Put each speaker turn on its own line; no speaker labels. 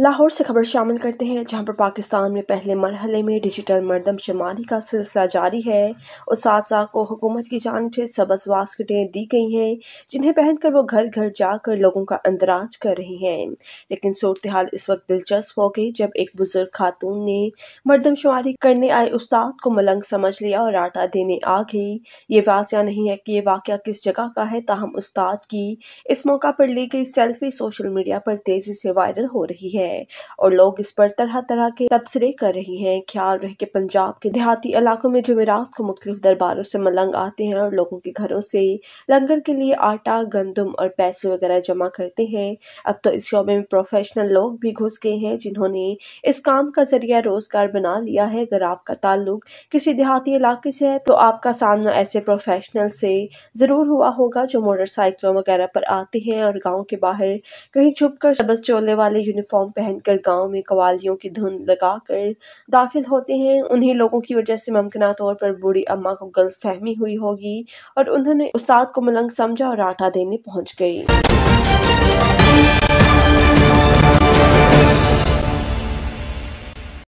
लाहौर से खबर शामिल करते हैं जहां पर पाकिस्तान में पहले मरहले में डिजिटल मरदमशुमारी का सिलसिला जारी है उस को हुकूमत की जानब से सबज वास्कटें दी गई हैं जिन्हें पहनकर वो घर घर जाकर लोगों का अंदराज कर रही हैं लेकिन सूरत हाल इस वक्त दिलचस्प हो गई जब एक बुजुर्ग खातून ने मरदमशुमारी करने आए उस्ताद को मलंग समझ लिया और आटा देने आ गई ये वाजिया नहीं है कि ये वाक़ किस जगह का है ताहम उस्ताद की इस मौका पर ली गई सेल्फी सोशल मीडिया पर तेज़ी से वायरल हो रही है है और लोग इस पर तरह तरह के तबसरे कर रहे हैं ख्याल रहे कि पंजाब के देहाती इलाकों में जमेरात को मुख्तलिफ दरबारों से मलंग आते हैं और लोगों के घरों से लंगर के लिए आटा गंदम और पैसे वगैरह जमा करते हैं अब तो इस शोबे में प्रोफेशनल लोग भी घुस गए हैं जिन्होंने इस काम का जरिया रोजगार बना लिया है अगर आपका ताल्लुक किसी देहाती इलाके से है तो आपका सामना ऐसे प्रोफेशनल से ज़रूर हुआ होगा जो मोटरसाइकिलों वगैरह पर आते हैं और गाँव के बाहर कहीं छुप कर चोले वाले यूनिफॉर्म पहनकर गांव में कवालियों की धुन लगाकर दाखिल होते हैं उन्हीं लोगों की वजह से मुमकिन तौर पर बूढ़ी अम्मा को फहमी हुई होगी और उन्होंने उस्ताद को मलंग समझा और आटा देने पहुंच गई